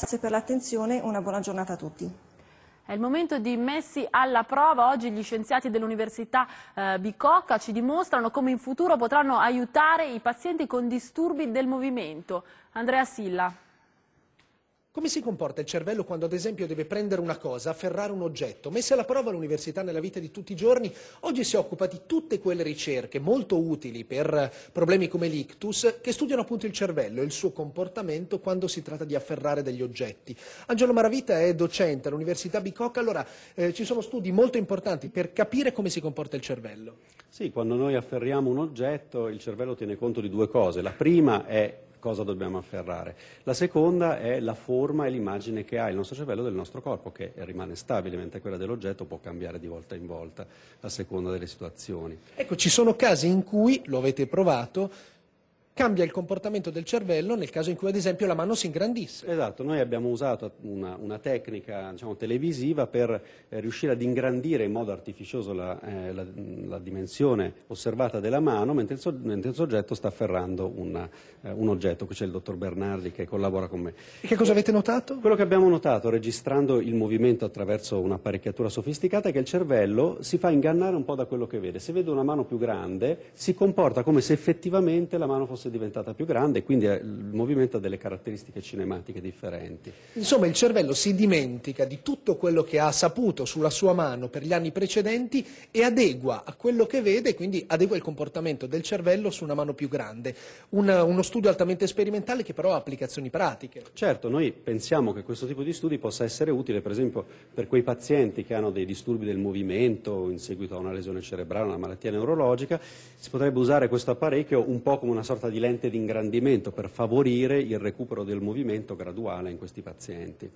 grazie per l'attenzione e una buona giornata a tutti. È il momento di messi alla prova. Oggi gli scienziati dell'Università eh, Bicocca ci dimostrano come in futuro potranno aiutare i pazienti con disturbi del movimento. Andrea Silla. Come si comporta il cervello quando ad esempio deve prendere una cosa, afferrare un oggetto? Messa alla prova l'università nella vita di tutti i giorni, oggi si occupa di tutte quelle ricerche molto utili per problemi come l'ictus che studiano appunto il cervello e il suo comportamento quando si tratta di afferrare degli oggetti. Angelo Maravita è docente all'Università Bicocca, allora eh, ci sono studi molto importanti per capire come si comporta il cervello. Sì, quando noi afferriamo un oggetto il cervello tiene conto di due cose. La prima è cosa dobbiamo afferrare. La seconda è la forma e l'immagine che ha il nostro cervello del nostro corpo, che rimane stabile, mentre quella dell'oggetto può cambiare di volta in volta a seconda delle situazioni. Ecco, ci sono casi in cui, lo avete provato, cambia il comportamento del cervello nel caso in cui ad esempio la mano si ingrandisse. Esatto, noi abbiamo usato una, una tecnica diciamo, televisiva per eh, riuscire ad ingrandire in modo artificioso la, eh, la, la dimensione osservata della mano mentre il, so, mentre il soggetto sta afferrando una, eh, un oggetto. Qui c'è il dottor Bernardi che collabora con me. E che cosa avete notato? Quello che abbiamo notato registrando il movimento attraverso un'apparecchiatura sofisticata è che il cervello si fa ingannare un po' da quello che vede. Se vede una mano più grande si comporta come se effettivamente la mano fosse è diventata più grande, quindi il movimento ha delle caratteristiche cinematiche differenti. Insomma, il cervello si dimentica di tutto quello che ha saputo sulla sua mano per gli anni precedenti e adegua a quello che vede, quindi adegua il comportamento del cervello su una mano più grande. Una, uno studio altamente sperimentale che però ha applicazioni pratiche. Certo, noi pensiamo che questo tipo di studi possa essere utile, per esempio, per quei pazienti che hanno dei disturbi del movimento in seguito a una lesione cerebrale, una malattia neurologica, si potrebbe usare questo apparecchio un po' come una sorta di lente di ingrandimento per favorire il recupero del movimento graduale in questi pazienti.